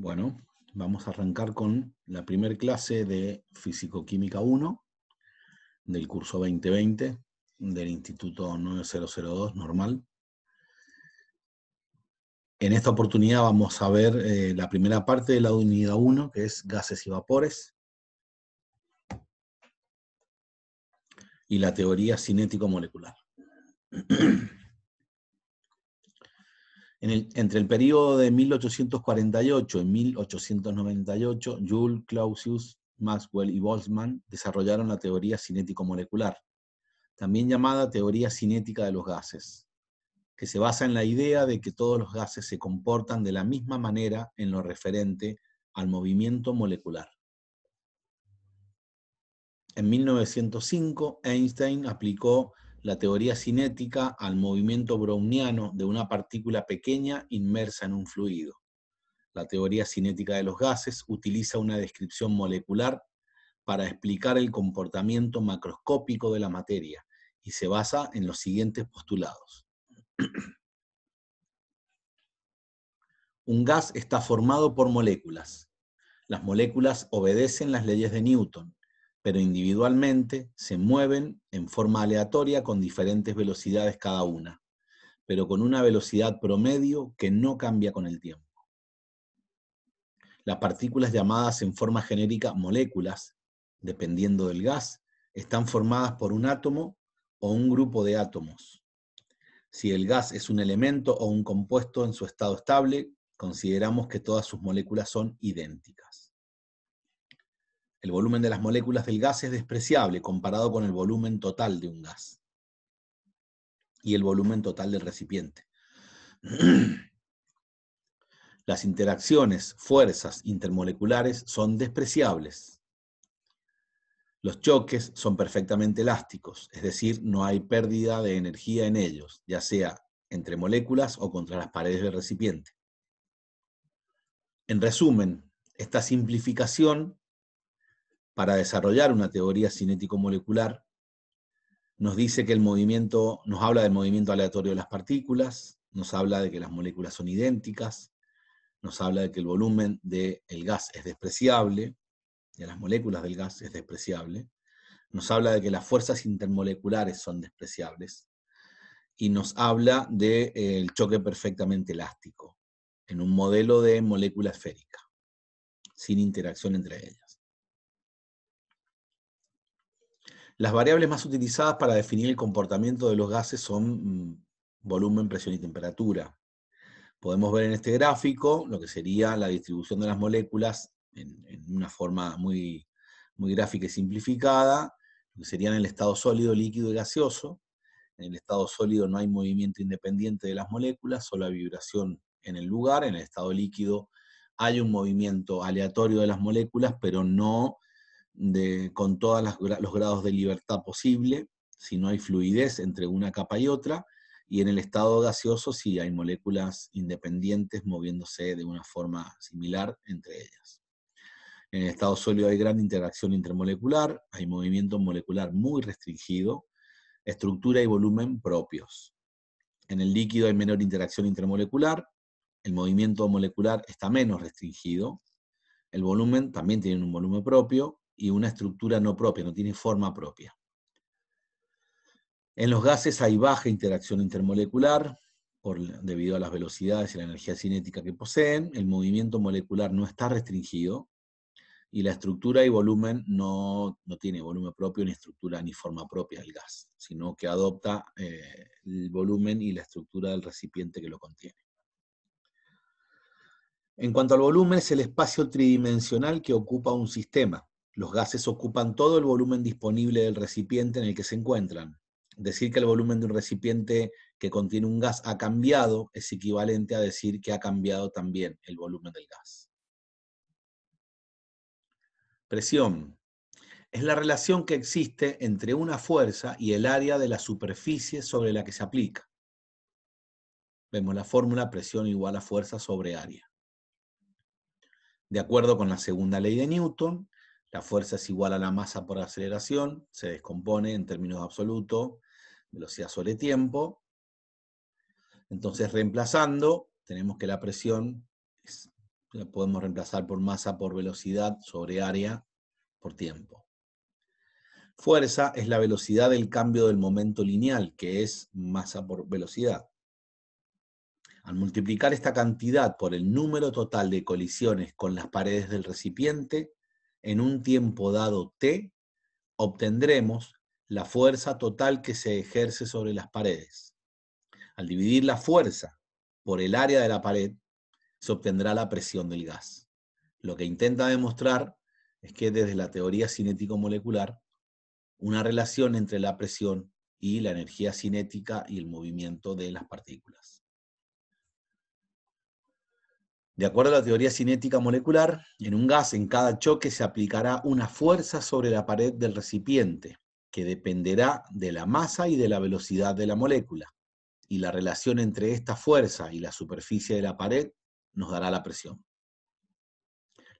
Bueno, vamos a arrancar con la primer clase de Físico-Química 1 del curso 2020 del Instituto 9002 normal. En esta oportunidad vamos a ver eh, la primera parte de la unidad 1, que es gases y vapores, y la teoría cinético-molecular. entre el periodo de 1848 y 1898, Joule, Clausius, Maxwell y Boltzmann desarrollaron la teoría cinético-molecular, también llamada teoría cinética de los gases, que se basa en la idea de que todos los gases se comportan de la misma manera en lo referente al movimiento molecular. En 1905, Einstein aplicó la teoría cinética al movimiento browniano de una partícula pequeña inmersa en un fluido. La teoría cinética de los gases utiliza una descripción molecular para explicar el comportamiento macroscópico de la materia y se basa en los siguientes postulados. un gas está formado por moléculas. Las moléculas obedecen las leyes de Newton pero individualmente se mueven en forma aleatoria con diferentes velocidades cada una, pero con una velocidad promedio que no cambia con el tiempo. Las partículas llamadas en forma genérica moléculas, dependiendo del gas, están formadas por un átomo o un grupo de átomos. Si el gas es un elemento o un compuesto en su estado estable, consideramos que todas sus moléculas son idénticas. El volumen de las moléculas del gas es despreciable comparado con el volumen total de un gas y el volumen total del recipiente. Las interacciones, fuerzas intermoleculares son despreciables. Los choques son perfectamente elásticos, es decir, no hay pérdida de energía en ellos, ya sea entre moléculas o contra las paredes del recipiente. En resumen, esta simplificación para desarrollar una teoría cinético-molecular, nos dice que el movimiento, nos habla del movimiento aleatorio de las partículas, nos habla de que las moléculas son idénticas, nos habla de que el volumen del el gas es despreciable, de las moléculas del gas es despreciable, nos habla de que las fuerzas intermoleculares son despreciables, y nos habla del de, eh, choque perfectamente elástico, en un modelo de molécula esférica, sin interacción entre ellas. Las variables más utilizadas para definir el comportamiento de los gases son mm, volumen, presión y temperatura. Podemos ver en este gráfico lo que sería la distribución de las moléculas en, una forma muy, muy gráfica y simplificada, lo que serían el estado sólido, líquido y gaseoso. En el estado sólido no hay movimiento independiente de las moléculas, solo hay vibración en el lugar. En el estado líquido hay un movimiento aleatorio de las moléculas, pero no con todos los grados de libertad posible, si no hay fluidez entre una capa y otra, y en el estado gaseoso si hay moléculas independientes moviéndose de una forma similar entre ellas. En el estado sólido hay gran interacción intermolecular, hay movimiento molecular muy restringido, estructura y volumen propios. En el líquido hay menor interacción intermolecular, el movimiento molecular está menos restringido, el volumen también tiene un volumen propio, y una estructura no propia, no tiene forma propia. En los gases hay baja interacción intermolecular por, debido a las velocidades y la energía cinética que poseen, el movimiento molecular no está restringido y la estructura y volumen no, tiene volumen propio ni estructura ni forma propia del gas, sino que adopta eh, el volumen y la estructura del recipiente que lo contiene. En cuanto al volumen, es el espacio tridimensional que ocupa un sistema. Los gases ocupan todo el volumen disponible del recipiente en el que se encuentran. Decir que el volumen de un recipiente que contiene un gas ha cambiado es equivalente a decir que ha cambiado también el volumen del gas. Presión. Es la relación que existe entre una fuerza y el área de la superficie sobre la que se aplica. Vemos la fórmula presión igual a fuerza sobre área. De acuerdo con la segunda ley de Newton, la fuerza es igual a la masa por aceleración, se descompone en términos absolutos, velocidad sobre tiempo. Entonces, reemplazando, tenemos que la presión la podemos reemplazar por masa por velocidad sobre área por tiempo. Fuerza es la velocidad del cambio del momento lineal, que es masa por velocidad. Al multiplicar esta cantidad por el número total de colisiones con las paredes del recipiente, en un tiempo dado t, obtendremos la fuerza total que se ejerce sobre las paredes. Al dividir la fuerza por el área de la pared, se obtendrá la presión del gas. Lo que intenta demostrar es que desde la teoría cinético-molecular, una relación entre la presión y la energía cinética y el movimiento de las partículas. De acuerdo a la teoría cinética molecular, en un gas en cada choque se aplicará una fuerza sobre la pared del recipiente, que dependerá de la masa y de la velocidad de la molécula, y la relación entre esta fuerza y la superficie de la pared nos dará la presión.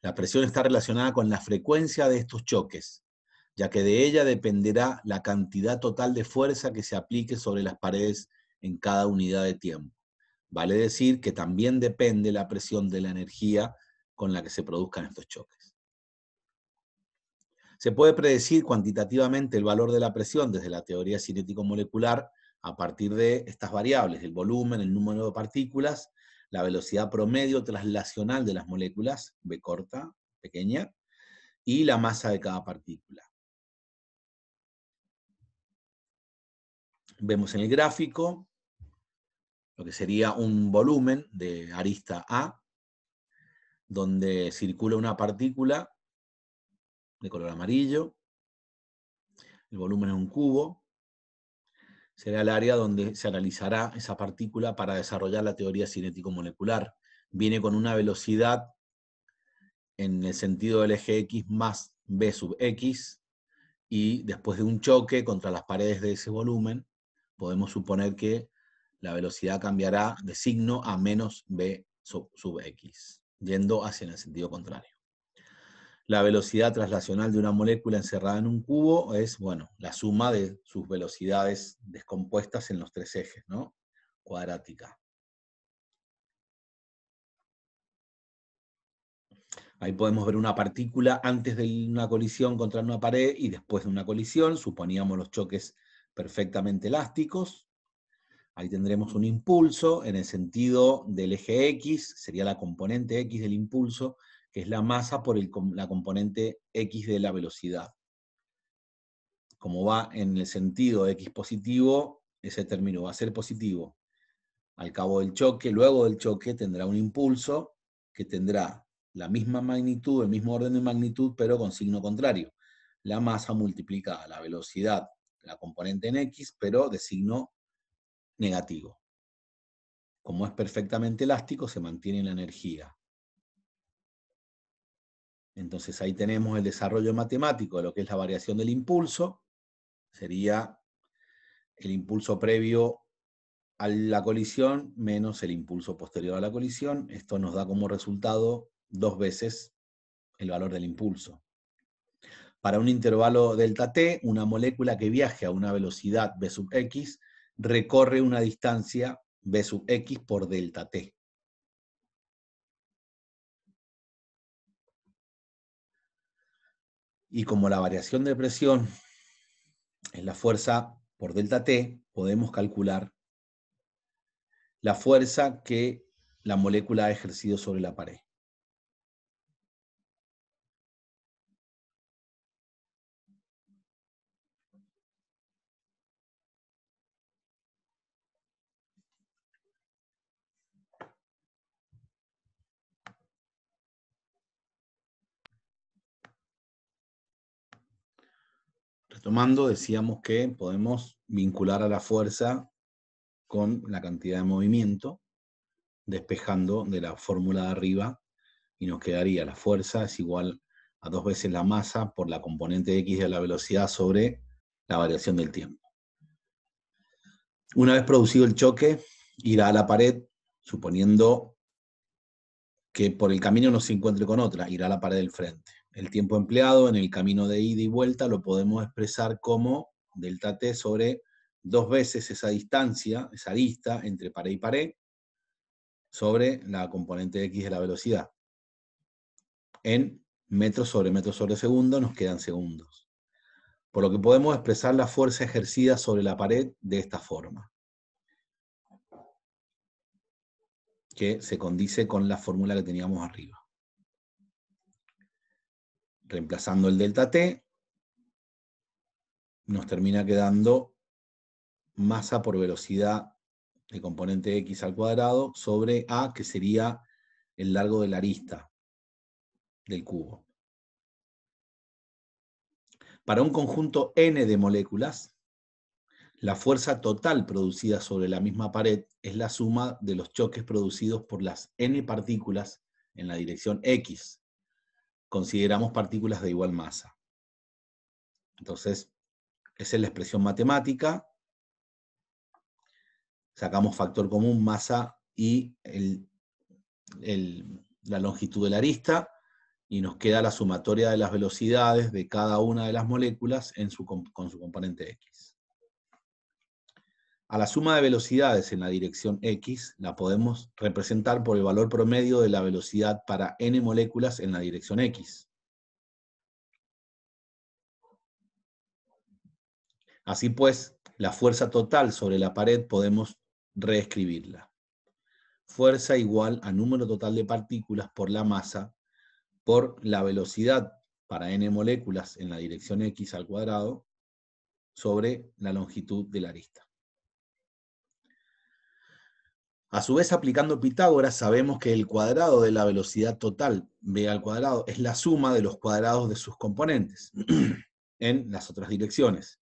La presión está relacionada con la frecuencia de estos choques, ya que de ella dependerá la cantidad total de fuerza que se aplique sobre las paredes en cada unidad de tiempo. Vale decir que también depende la presión de la energía con la que se produzcan estos choques. Se puede predecir cuantitativamente el valor de la presión desde la teoría cinético-molecular a partir de estas variables, el volumen, el número de partículas, la velocidad promedio traslacional de las moléculas, B corta, pequeña, y la masa de cada partícula. Vemos en el gráfico lo que sería un volumen de arista A, donde circula una partícula de color amarillo, el volumen es un cubo, será el área donde se analizará esa partícula para desarrollar la teoría cinético-molecular. Viene con una velocidad en el sentido del eje X más B sub X, y después de un choque contra las paredes de ese volumen, podemos suponer que la velocidad cambiará de signo a menos b sub, x, yendo hacia el sentido contrario. La velocidad traslacional de una molécula encerrada en un cubo es, bueno, la suma de sus velocidades descompuestas en los tres ejes, ¿no? Cuadrática. Ahí podemos ver una partícula antes de una colisión contra una pared y después de una colisión, suponíamos los choques perfectamente elásticos, Ahí tendremos un impulso en el sentido del eje X, sería la componente X del impulso, que es la masa por la componente X de la velocidad. Como va en el sentido X positivo, ese término va a ser positivo. Al cabo del choque, luego del choque, tendrá un impulso que tendrá la misma magnitud, el mismo orden de magnitud, pero con signo contrario. La masa multiplicada, la velocidad, la componente en X, pero de signo negativo. Como es perfectamente elástico, se mantiene la energía. Entonces ahí tenemos el desarrollo matemático de lo que es la variación del impulso. Sería el impulso previo a la colisión menos el impulso posterior a la colisión. Esto nos da como resultado dos veces el valor del impulso. Para un intervalo delta t, una molécula que viaje a una velocidad v sub x recorre una distancia B sub X por delta T. Y como la variación de presión es la fuerza por delta T, podemos calcular la fuerza que la molécula ha ejercido sobre la pared. Tomando, decíamos que podemos vincular a la fuerza con la cantidad de movimiento, despejando de la fórmula de arriba, y nos quedaría la fuerza es igual a dos veces la masa por la componente X de la velocidad sobre la variación del tiempo. Una vez producido el choque, irá a la pared, suponiendo que por el camino no se encuentre con otra, irá a la pared del frente el tiempo empleado en el camino de ida y vuelta lo podemos expresar como delta t sobre dos veces esa distancia, esa vista entre pared y pared, sobre la componente x de la velocidad. En metros sobre metros sobre segundo nos quedan segundos. Por lo que podemos expresar la fuerza ejercida sobre la pared de esta forma. Que se condice con la fórmula que teníamos arriba reemplazando el delta t, nos termina quedando masa por velocidad de componente x al cuadrado sobre a, que sería el largo de la arista del cubo. Para un conjunto n de moléculas, la fuerza total producida sobre la misma pared es la suma de los choques producidos por las n partículas en la dirección x, consideramos partículas de igual masa. Entonces, esa es la expresión matemática. Sacamos factor común, masa y la longitud de la arista, y nos queda la sumatoria de las velocidades de cada una de las moléculas con su componente X. A la suma de velocidades en la dirección X la podemos representar por el valor promedio de la velocidad para n moléculas en la dirección X. Así pues, la fuerza total sobre la pared podemos reescribirla. Fuerza igual a número total de partículas por la masa por la velocidad para n moléculas en la dirección X al cuadrado sobre la longitud de la arista. A su vez, aplicando Pitágoras, sabemos que el cuadrado de la velocidad total, v al cuadrado, es la suma de los cuadrados de sus componentes en las otras direcciones.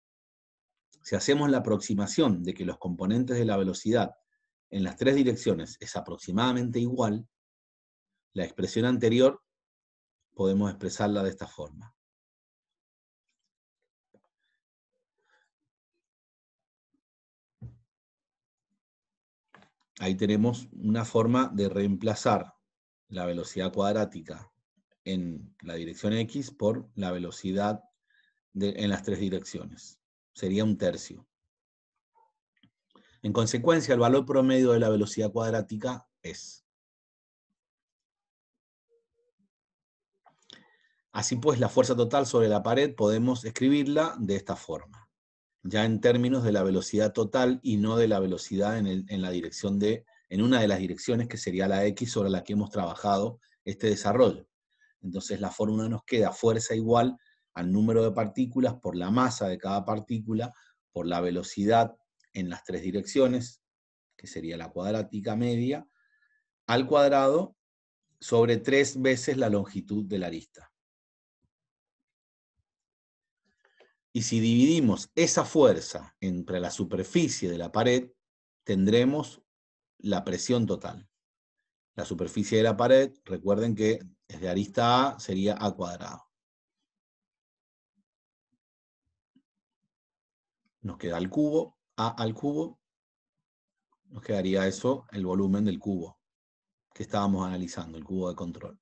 Si hacemos la aproximación de que los componentes de la velocidad en las tres direcciones es aproximadamente igual, la expresión anterior podemos expresarla de esta forma. ahí tenemos una forma de reemplazar la velocidad cuadrática en la dirección X por la velocidad en las tres direcciones. Sería un tercio. En consecuencia, el valor promedio de la velocidad cuadrática es. Así pues, la fuerza total sobre la pared podemos escribirla de esta forma ya en términos de la velocidad total y no de la velocidad en, la dirección de, en una de las direcciones que sería la X sobre la que hemos trabajado este desarrollo. Entonces la fórmula nos queda fuerza igual al número de partículas por la masa de cada partícula, por la velocidad en las tres direcciones, que sería la cuadrática media, al cuadrado sobre tres veces la longitud de la arista. Y si dividimos esa fuerza entre la superficie de la pared, tendremos la presión total. La superficie de la pared, recuerden que desde arista A sería A cuadrado. Nos queda el cubo, A al cubo. Nos quedaría eso, el volumen del cubo que estábamos analizando, el cubo de control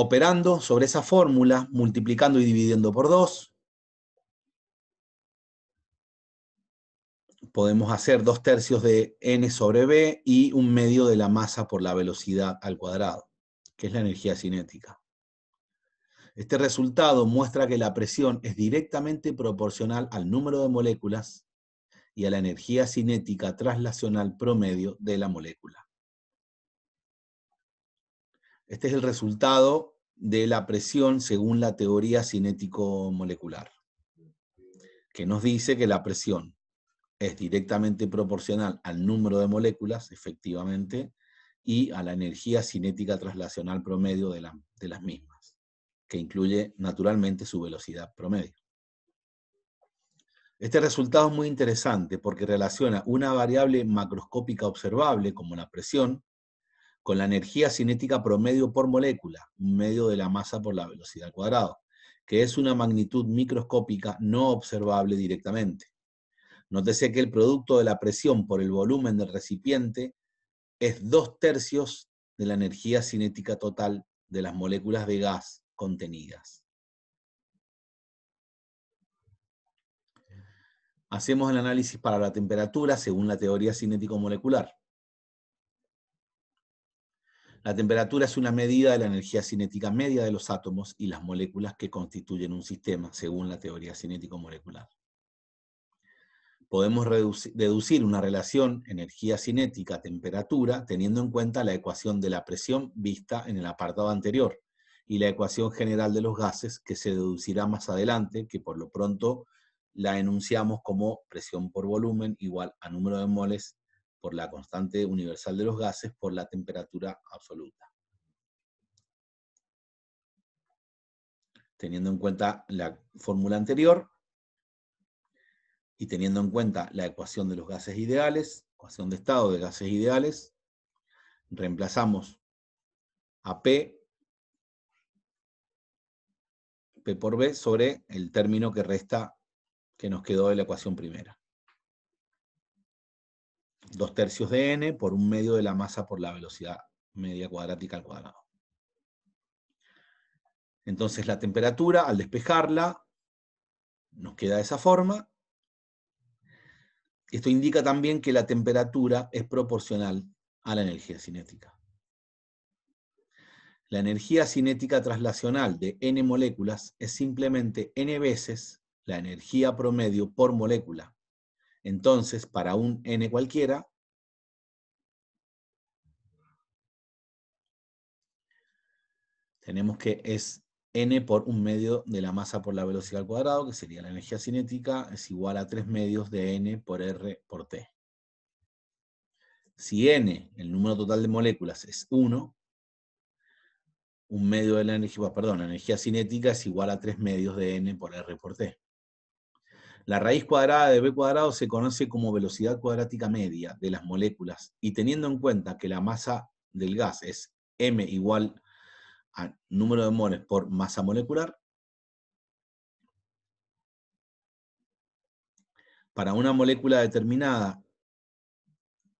operando sobre esa fórmula, multiplicando y dividiendo por 2. Podemos hacer 2 tercios de n sobre b y un medio de la masa por la velocidad al cuadrado, que es la energía cinética. Este resultado muestra que la presión es directamente proporcional al número de moléculas y a la energía cinética traslacional promedio de la molécula. Este es el resultado de la presión según la teoría cinético-molecular, que nos dice que la presión es directamente proporcional al número de moléculas, efectivamente, y a la energía cinética traslacional promedio de, de las mismas, que incluye naturalmente su velocidad promedio. Este resultado es muy interesante porque relaciona una variable macroscópica observable como la presión con la energía cinética promedio por molécula, un medio de la masa por la velocidad al cuadrado, que es una magnitud microscópica no observable directamente. Nótese que el producto de la presión por el volumen del recipiente es dos tercios de la energía cinética total de las moléculas de gas contenidas. Hacemos el análisis para la temperatura según la teoría cinético-molecular. La temperatura es una medida de la energía cinética media de los átomos y las moléculas que constituyen un sistema, según la teoría cinético-molecular. Podemos deducir una relación energía cinética-temperatura teniendo en cuenta la ecuación de la presión vista en el apartado anterior y la ecuación general de los gases que se deducirá más adelante, que por lo pronto la enunciamos como presión por volumen igual a número de moles por la constante universal de los gases por la temperatura absoluta. Teniendo en cuenta la fórmula anterior y teniendo en cuenta la ecuación de los gases ideales, ecuación de estado de gases ideales, reemplazamos a P, P por B sobre el término que resta que nos quedó de la ecuación primera. 2 tercios de n por un medio de la masa por la velocidad media cuadrática al cuadrado. Entonces la temperatura, al despejarla, nos queda de esa forma. Esto indica también que la temperatura es proporcional a la energía cinética. La energía cinética traslacional de n moléculas es simplemente n veces la energía promedio por molécula entonces, para un n cualquiera, tenemos que es n por un medio de la masa por la velocidad al cuadrado, que sería la energía cinética, es igual a tres medios de n por r por t. Si n, el número total de moléculas, es 1, un medio de la energía, perdón, la energía cinética es igual a tres medios de n por r por t. La raíz cuadrada de b cuadrado se conoce como velocidad cuadrática media de las moléculas y teniendo en cuenta que la masa del gas es m igual a número de moles por masa molecular, para una molécula determinada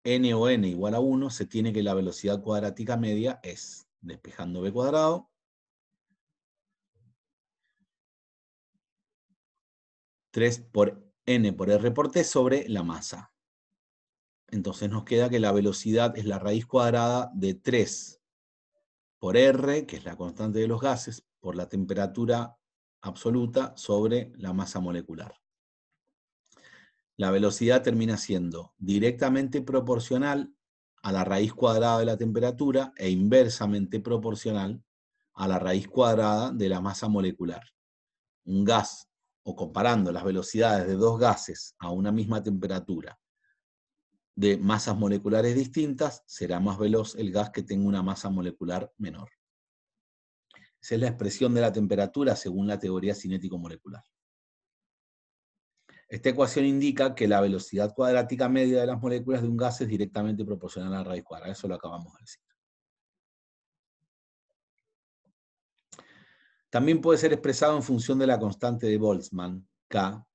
n o n igual a 1, se tiene que la velocidad cuadrática media es, despejando b cuadrado, 3 por n por r por t sobre la masa. Entonces nos queda que la velocidad es la raíz cuadrada de 3 por r, que es la constante de los gases, por la temperatura absoluta sobre la masa molecular. La velocidad termina siendo directamente proporcional a la raíz cuadrada de la temperatura e inversamente proporcional a la raíz cuadrada de la masa molecular. Un gas o comparando las velocidades de dos gases a una misma temperatura de masas moleculares distintas, será más veloz el gas que tenga una masa molecular menor. Esa es la expresión de la temperatura según la teoría cinético-molecular. Esta ecuación indica que la velocidad cuadrática media de las moléculas de un gas es directamente proporcional a la raíz cuadrada, eso lo acabamos de decir. También puede ser expresado en función de la constante de Boltzmann, K.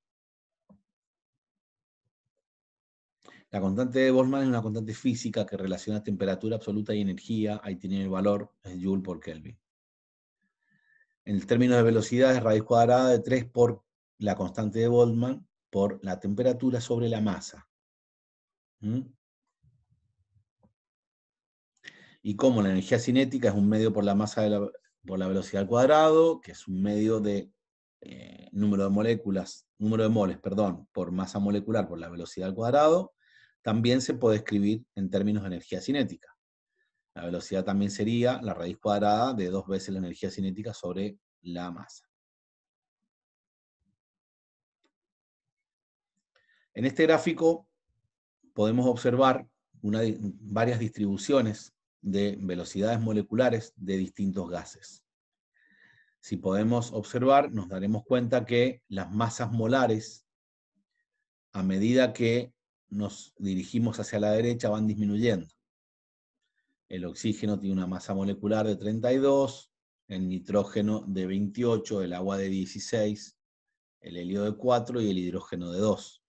La constante de Boltzmann es una constante física que relaciona temperatura absoluta y energía. Ahí tiene el valor, es Joule por Kelvin. En términos de velocidad, es raíz cuadrada de 3 por la constante de Boltzmann por la temperatura sobre la masa. ¿Mm? Y como la energía cinética es un medio por la masa de la, por la velocidad al cuadrado, que es un medio de eh, número de moléculas, número de moles, perdón, por masa molecular por la velocidad al cuadrado, también se puede escribir en términos de energía cinética. La velocidad también sería la raíz cuadrada de dos veces la energía cinética sobre la masa. En este gráfico podemos observar varias distribuciones de velocidades moleculares de distintos gases. Si podemos observar, nos daremos cuenta que las masas molares, a medida que nos dirigimos hacia la derecha, van disminuyendo. El oxígeno tiene una masa molecular de 32, el nitrógeno de 28, el agua de 16, el helio de 4 y el hidrógeno de 2.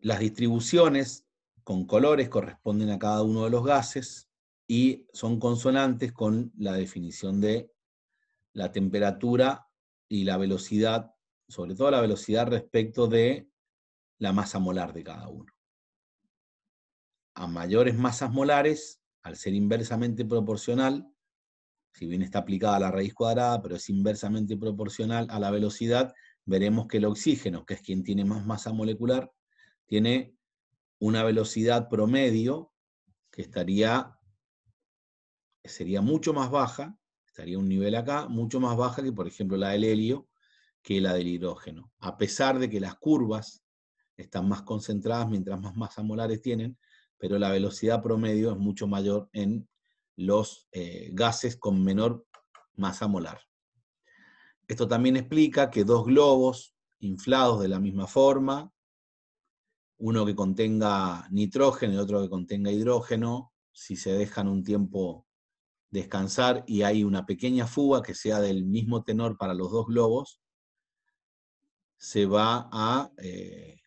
Las distribuciones con colores, corresponden a cada uno de los gases y son consonantes con la definición de la temperatura y la velocidad, sobre todo la velocidad respecto de la masa molar de cada uno. A mayores masas molares, al ser inversamente proporcional, si bien está aplicada la raíz cuadrada, pero es inversamente proporcional a la velocidad, veremos que el oxígeno, que es quien tiene más masa molecular, tiene una velocidad promedio que estaría, sería mucho más baja, estaría un nivel acá, mucho más baja que, por ejemplo, la del helio, que la del hidrógeno. A pesar de que las curvas están más concentradas mientras más masa molares tienen, pero la velocidad promedio es mucho mayor en los eh, gases con menor masa molar. Esto también explica que dos globos inflados de la misma forma, uno que contenga nitrógeno y otro que contenga hidrógeno, si se dejan un tiempo descansar y hay una pequeña fuga que sea del mismo tenor para los dos globos, se va a eh,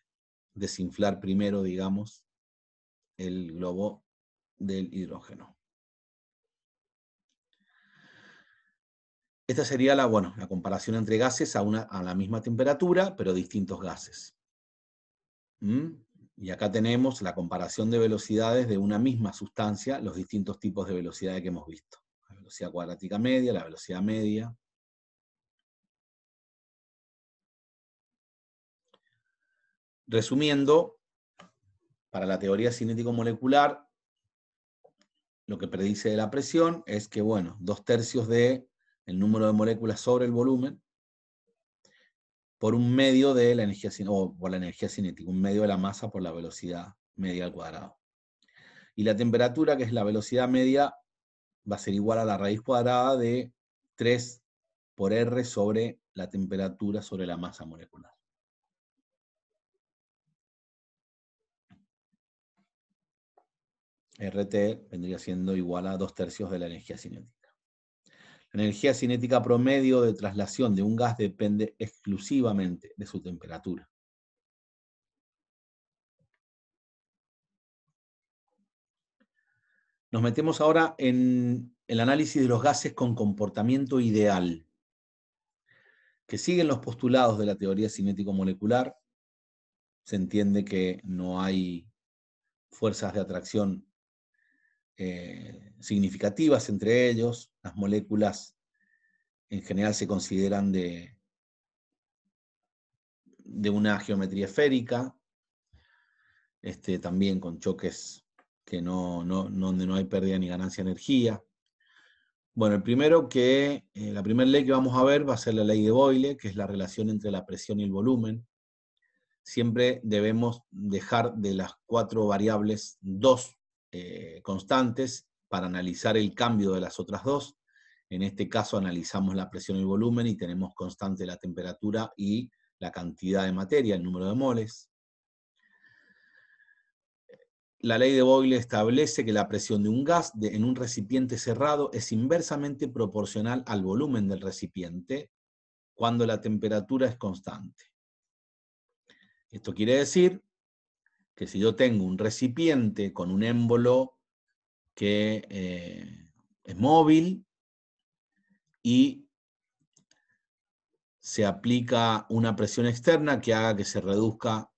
desinflar primero, digamos, el globo del hidrógeno. Esta sería la, la comparación entre gases a, una, a la misma temperatura, pero distintos gases. Y acá tenemos la comparación de velocidades de una misma sustancia, los distintos tipos de velocidades que hemos visto. La velocidad cuadrática media, la velocidad media. Resumiendo, para la teoría cinético-molecular, lo que predice de la presión es que, bueno, dos tercios de el número de moléculas sobre el volumen por un medio de la energía, o por la energía cinética, un medio de la masa por la velocidad media al cuadrado. Y la temperatura, que es la velocidad media, va a ser igual a la raíz cuadrada de 3 por R sobre la temperatura sobre la masa molecular. RT vendría siendo igual a dos tercios de la energía cinética. La energía cinética promedio de traslación de un gas depende exclusivamente de su temperatura. Nos metemos ahora en el análisis de los gases con comportamiento ideal, que siguen los postulados de la teoría cinético-molecular. Se entiende que no hay fuerzas de atracción eh, significativas entre ellos, las moléculas en general se consideran de, de una geometría esférica, este, también con choques que no, no, donde no hay pérdida ni ganancia de energía. Bueno, el primero que, eh, la primera ley que vamos a ver va a ser la ley de Boyle, que es la relación entre la presión y el volumen. Siempre debemos dejar de las cuatro variables dos eh, constantes para analizar el cambio de las otras dos. En este caso analizamos la presión y el volumen y tenemos constante la temperatura y la cantidad de materia, el número de moles. La ley de Boyle establece que la presión de un gas en un recipiente cerrado es inversamente proporcional al volumen del recipiente cuando la temperatura es constante. Esto quiere decir que si yo tengo un recipiente con un émbolo que eh, es móvil y se aplica una presión externa que haga que se reduzca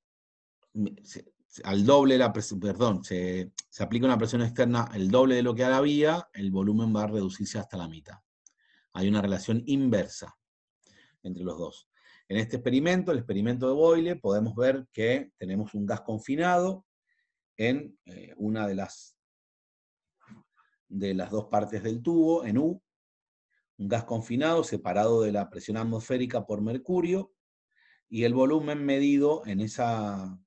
al doble la presión, perdón, se, aplica una presión externa el doble de lo que había, el volumen va a reducirse hasta la mitad. Hay una relación inversa entre los dos. En este experimento, el experimento de Boyle, podemos ver que tenemos un gas confinado en eh, una de las de las dos partes del tubo en U, un gas confinado separado de la presión atmosférica por mercurio, y el volumen medido en esa,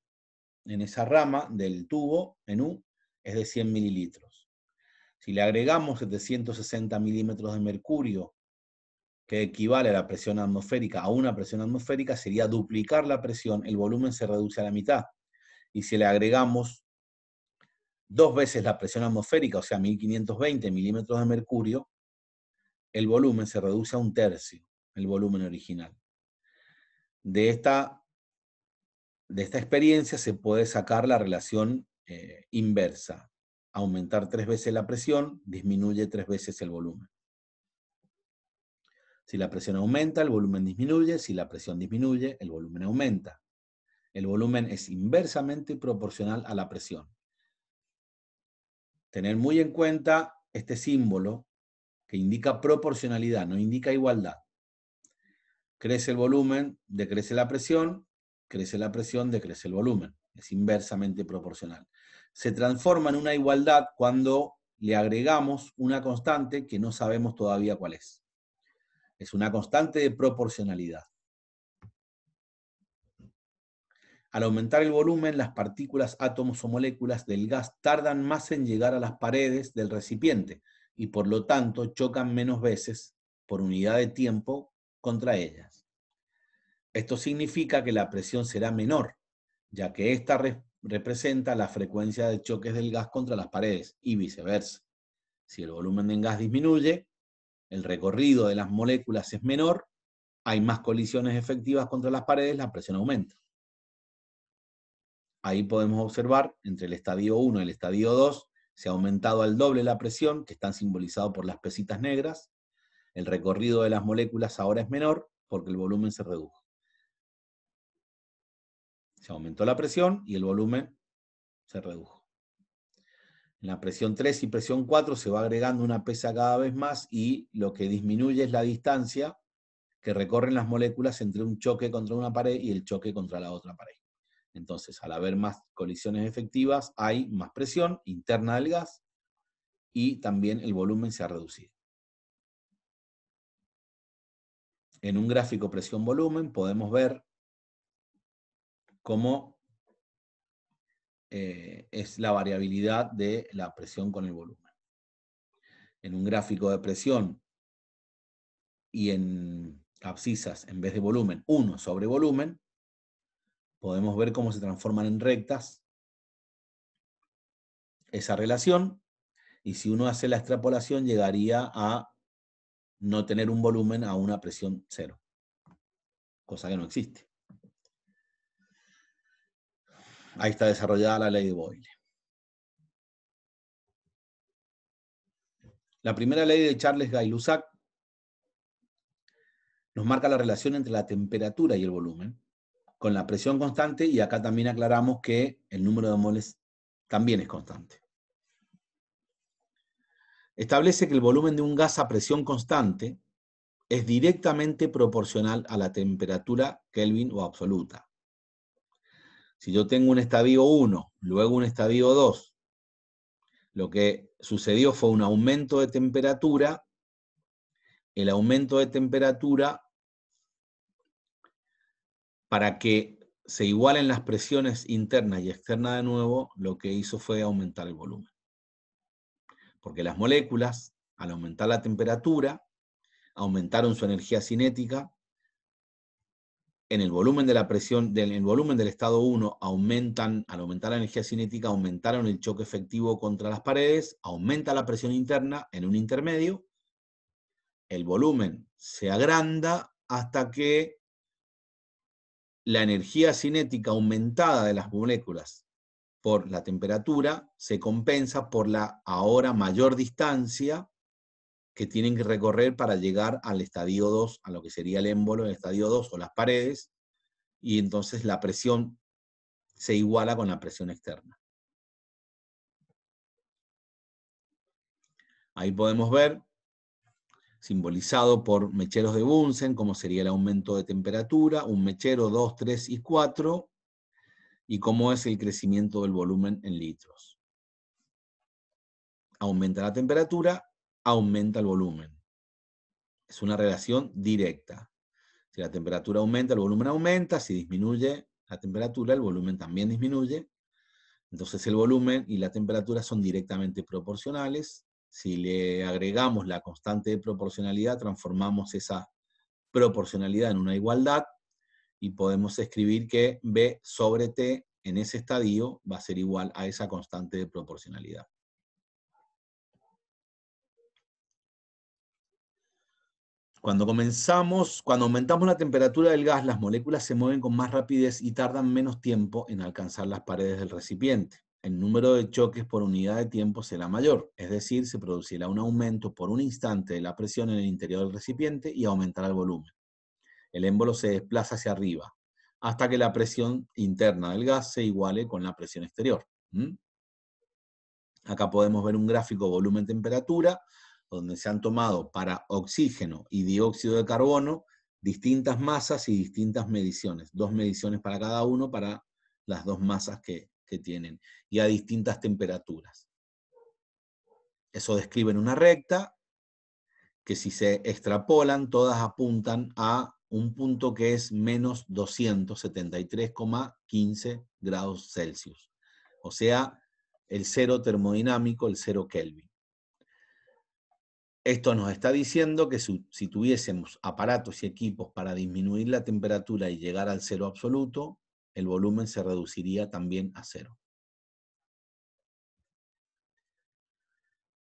en esa rama del tubo en U es de 100 mililitros. Si le agregamos 760 milímetros de mercurio, que equivale a la presión atmosférica, a una presión atmosférica, sería duplicar la presión, el volumen se reduce a la mitad. Y si le agregamos dos veces la presión atmosférica, o sea, 1520 milímetros de mercurio, el volumen se reduce a un tercio, el volumen original. De esta, de esta experiencia se puede sacar la relación eh, inversa. Aumentar tres veces la presión disminuye tres veces el volumen. Si la presión aumenta, el volumen disminuye. Si la presión disminuye, el volumen aumenta. El volumen es inversamente proporcional a la presión tener muy en cuenta este símbolo que indica proporcionalidad, no indica igualdad. Crece el volumen, decrece la presión, crece la presión, decrece el volumen. Es inversamente proporcional. Se transforma en una igualdad cuando le agregamos una constante que no sabemos todavía cuál es. Es una constante de proporcionalidad. Al aumentar el volumen, las partículas, átomos o moléculas del gas tardan más en llegar a las paredes del recipiente y por lo tanto chocan menos veces por unidad de tiempo contra ellas. Esto significa que la presión será menor, ya que esta representa la frecuencia de choques del gas contra las paredes y viceversa. Si el volumen del gas disminuye, el recorrido de las moléculas es menor, hay más colisiones efectivas contra las paredes, la presión aumenta ahí podemos observar entre el estadio 1 y el estadio 2 se ha aumentado al doble la presión, que están simbolizados por las pesitas negras. El recorrido de las moléculas ahora es menor porque el volumen se redujo. Se aumentó la presión y el volumen se redujo. En la presión 3 y presión 4 se va agregando una pesa cada vez más y lo que disminuye es la distancia que recorren las moléculas entre un choque contra una pared y el choque contra la otra pared. Entonces, al haber más colisiones efectivas, hay más presión interna del gas y también el volumen se ha reducido. En un gráfico presión-volumen podemos ver cómo eh, es la variabilidad de la presión con el volumen. En un gráfico de presión y en abscisas en vez de volumen 1 sobre volumen, podemos ver cómo se transforman en rectas esa relación, y si uno hace la extrapolación llegaría a no tener un volumen a una presión cero, cosa que no existe. Ahí está desarrollada la ley de Boyle. La primera ley de Charles Gay-Lussac nos marca la relación entre la temperatura y el volumen con la presión constante y acá también aclaramos que el número de moles también es constante. Establece que el volumen de un gas a presión constante es directamente proporcional a la temperatura Kelvin o absoluta. Si yo tengo un estadio 1, luego un estadio 2, lo que sucedió fue un aumento de temperatura. El aumento de temperatura para que se igualen las presiones internas y externas de nuevo, lo que hizo fue aumentar el volumen. Porque las moléculas, al aumentar la temperatura, aumentaron su energía cinética. En el volumen de la presión, del, volumen del estado 1, aumentan, al aumentar la energía cinética, aumentaron el choque efectivo contra las paredes, aumenta la presión interna en un intermedio, el volumen se agranda hasta que la energía cinética aumentada de las moléculas por la temperatura se compensa por la ahora mayor distancia que tienen que recorrer para llegar al estadio 2, a lo que sería el émbolo, el estadio 2 o las paredes, y entonces la presión se iguala con la presión externa. Ahí podemos ver simbolizado por mecheros de Bunsen, como sería el aumento de temperatura, un mechero 2, 3 y 4, y cómo es el crecimiento del volumen en litros. Aumenta la temperatura, aumenta el volumen. Es una relación directa. Si la temperatura aumenta, el volumen aumenta, si disminuye la temperatura, el volumen también disminuye. Entonces el volumen y la temperatura son directamente proporcionales si le agregamos la constante de proporcionalidad, transformamos esa proporcionalidad en una igualdad y podemos escribir que B sobre T en ese estadio va a ser igual a esa constante de proporcionalidad. Cuando comenzamos, cuando aumentamos la temperatura del gas, las moléculas se mueven con más rapidez y tardan menos tiempo en alcanzar las paredes del recipiente el número de choques por unidad de tiempo será mayor, es decir, se producirá un aumento por un instante de la presión en el interior del recipiente y aumentará el volumen. El émbolo se desplaza hacia arriba, hasta que la presión interna del gas se iguale con la presión exterior. Acá podemos ver un gráfico volumen-temperatura, donde se han tomado para oxígeno y dióxido de carbono distintas masas y distintas mediciones, dos mediciones para cada uno para las dos masas que, que tienen y a distintas temperaturas. Eso describe en una recta que si se extrapolan, todas apuntan a un punto que es menos 273,15 grados Celsius. O sea, el cero termodinámico, el cero Kelvin. Esto nos está diciendo que si, tuviésemos aparatos y equipos para disminuir la temperatura y llegar al cero absoluto, el volumen se reduciría también a cero.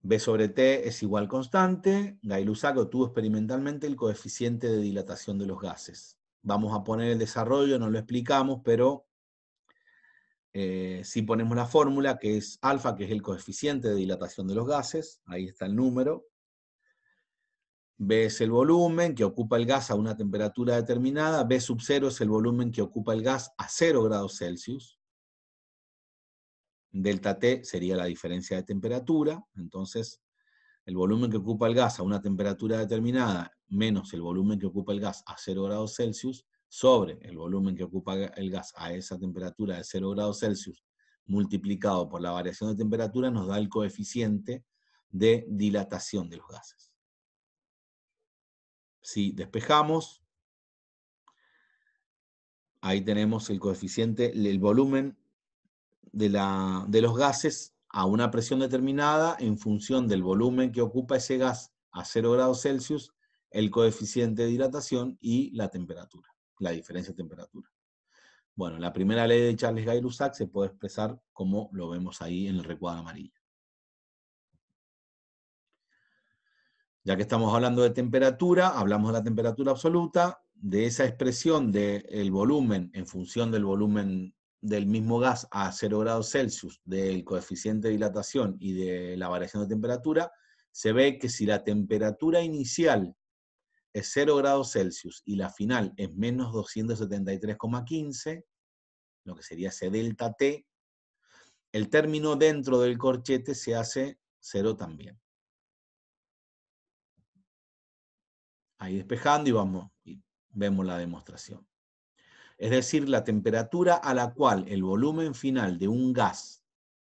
B sobre T es igual constante. Gay-Lussac obtuvo experimentalmente el coeficiente de dilatación de los gases. Vamos a poner el desarrollo, no lo explicamos, pero eh, si ponemos la fórmula que es alfa, que es el coeficiente de dilatación de los gases, ahí está el número, B es el volumen que ocupa el gas a una temperatura determinada, B sub 0 es el volumen que ocupa el gas a 0 grados Celsius. Delta T sería la diferencia de temperatura, entonces el volumen que ocupa el gas a una temperatura determinada menos el volumen que ocupa el gas a 0 grados Celsius sobre el volumen que ocupa el gas a esa temperatura de 0 grados Celsius multiplicado por la variación de temperatura nos da el coeficiente de dilatación de los gases. Si despejamos, ahí tenemos el coeficiente, el volumen de, la, de los gases a una presión determinada en función del volumen que ocupa ese gas a 0 grados Celsius, el coeficiente de dilatación y la temperatura, la diferencia de temperatura. Bueno, la primera ley de Charles Gay-Lussac se puede expresar como lo vemos ahí en el recuadro amarillo. Ya que estamos hablando de temperatura, hablamos de la temperatura absoluta, de esa expresión del volumen en función del volumen del mismo gas a 0 grados Celsius, del coeficiente de dilatación y de la variación de temperatura, se ve que si la temperatura inicial es 0 grados Celsius y la final es menos 273,15, lo que sería ese delta T, el término dentro del corchete se hace 0 también. ahí despejando y vamos vemos la demostración. Es decir, la temperatura a la cual el volumen final de un gas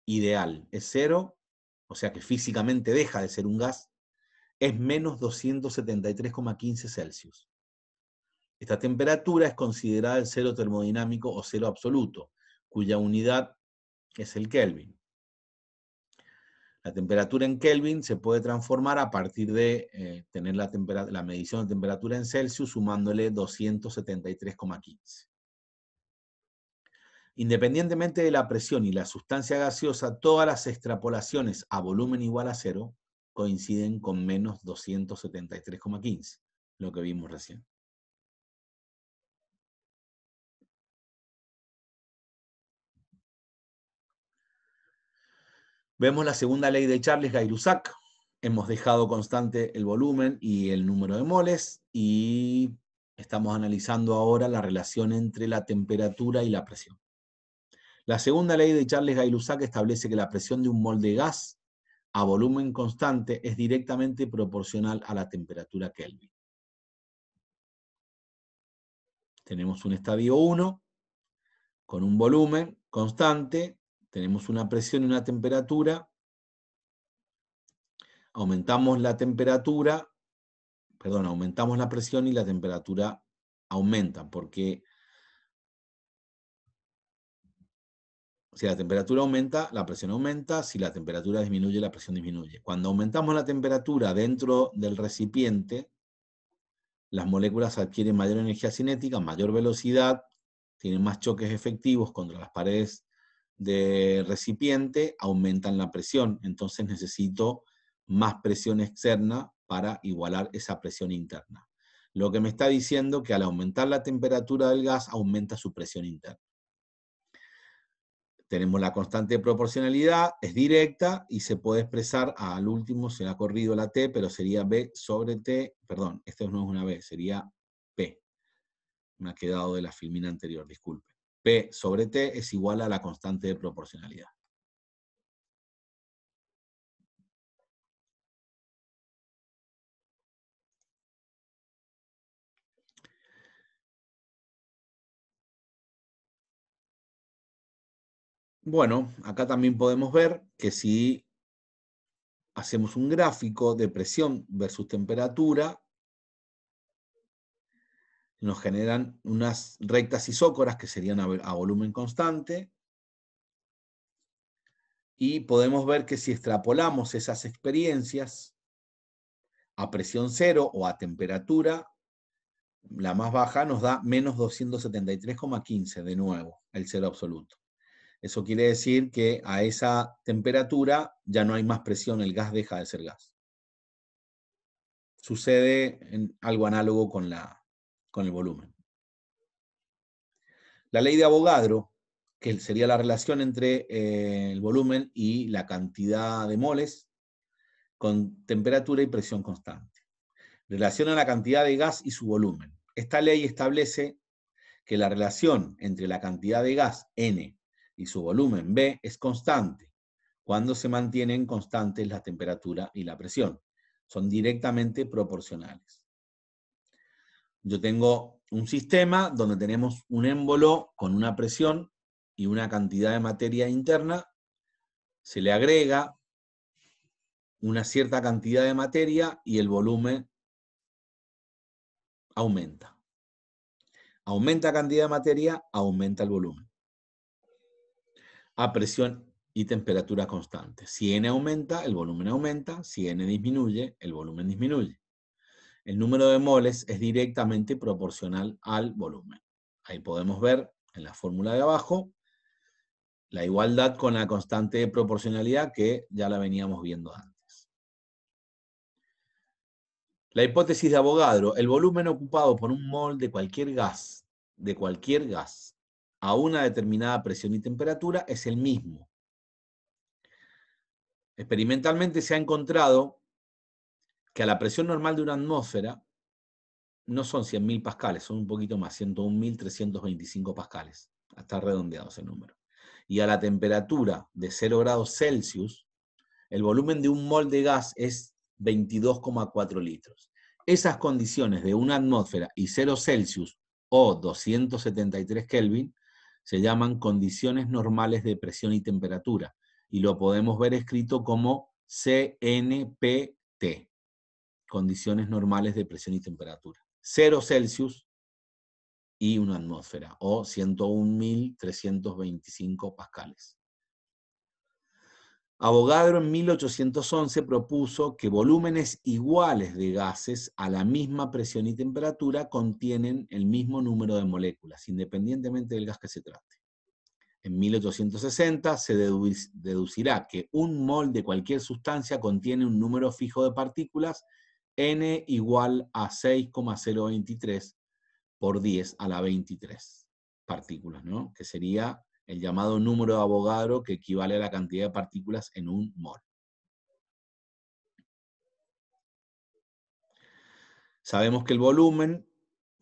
ideal es cero, o sea que físicamente deja de ser un gas, es menos 273,15 Celsius. Esta temperatura es considerada el cero termodinámico o cero absoluto, cuya unidad es el Kelvin. La temperatura en Kelvin se puede transformar a partir de eh, tener la, la medición de temperatura en Celsius sumándole 273,15. Independientemente de la presión y la sustancia gaseosa, todas las extrapolaciones a volumen igual a cero coinciden con menos 273,15, lo que vimos recién. Vemos la segunda ley de Charles Gay-Lussac. Hemos dejado constante el volumen y el número de moles y estamos analizando ahora la relación entre la temperatura y la presión. La segunda ley de Charles Gay-Lussac establece que la presión de un mol de gas a volumen constante es directamente proporcional a la temperatura Kelvin. Tenemos un estadio 1 con un volumen constante tenemos una presión y una temperatura, aumentamos la temperatura, perdón, aumentamos la presión y la temperatura aumenta, porque si la temperatura aumenta, la presión aumenta, si la temperatura disminuye, la presión disminuye. Cuando aumentamos la temperatura dentro del recipiente, las moléculas adquieren mayor energía cinética, mayor velocidad, tienen más choques efectivos contra las paredes de recipiente aumentan la presión, entonces necesito más presión externa para igualar esa presión interna. Lo que me está diciendo que al aumentar la temperatura del gas aumenta su presión interna. Tenemos la constante de proporcionalidad, es directa y se puede expresar al último, se ha corrido la T, pero sería B sobre T, perdón, esto no es una B, sería P. Me ha quedado de la filmina anterior, disculpe. P sobre T es igual a la constante de proporcionalidad. Bueno, acá también podemos ver que si hacemos un gráfico de presión versus temperatura, nos generan unas rectas isócoras que serían a, volumen constante. Y podemos ver que si extrapolamos esas experiencias a presión cero o a temperatura, la más baja nos da menos 273,15 de nuevo, el cero absoluto. Eso quiere decir que a esa temperatura ya no hay más presión, el gas deja de ser gas. Sucede algo análogo con la, con el volumen. La ley de Avogadro, que sería la relación entre eh, el volumen y la cantidad de moles con temperatura y presión constante. Relaciona la cantidad de gas y su volumen. Esta ley establece que la relación entre la cantidad de gas N y su volumen B es constante cuando se mantienen constantes la temperatura y la presión. Son directamente proporcionales yo tengo un sistema donde tenemos un émbolo con una presión y una cantidad de materia interna, se le agrega una cierta cantidad de materia y el volumen aumenta. Aumenta cantidad de materia, aumenta el volumen. A presión y temperatura constante. Si n aumenta, el volumen aumenta. Si n disminuye, el volumen disminuye el número de moles es directamente proporcional al volumen. Ahí podemos ver en la fórmula de abajo la igualdad con la constante de proporcionalidad que ya la veníamos viendo antes. La hipótesis de Avogadro, el volumen ocupado por un mol de cualquier gas, de cualquier gas, a una determinada presión y temperatura es el mismo. Experimentalmente se ha encontrado que a la presión normal de una atmósfera no son 100.000 pascales, son un poquito más, 101.325 pascales. Está redondeado ese número. Y a la temperatura de 0 grados Celsius, el volumen de un mol de gas es 22,4 litros. Esas condiciones de una atmósfera y 0 Celsius o 273 Kelvin se llaman condiciones normales de presión y temperatura y lo podemos ver escrito como CNPT condiciones normales de presión y temperatura. 0 Celsius y una atmósfera, o 101.325 pascales. Avogadro en 1811 propuso que volúmenes iguales de gases a la misma presión y temperatura contienen el mismo número de moléculas, independientemente del gas que se trate. En 1860 se deducirá que un mol de cualquier sustancia contiene un número fijo de partículas n igual a 6,023 por 10 a la 23 partículas, ¿no? Que sería el llamado número de Avogadro que equivale a la cantidad de partículas en un mol. Sabemos que el volumen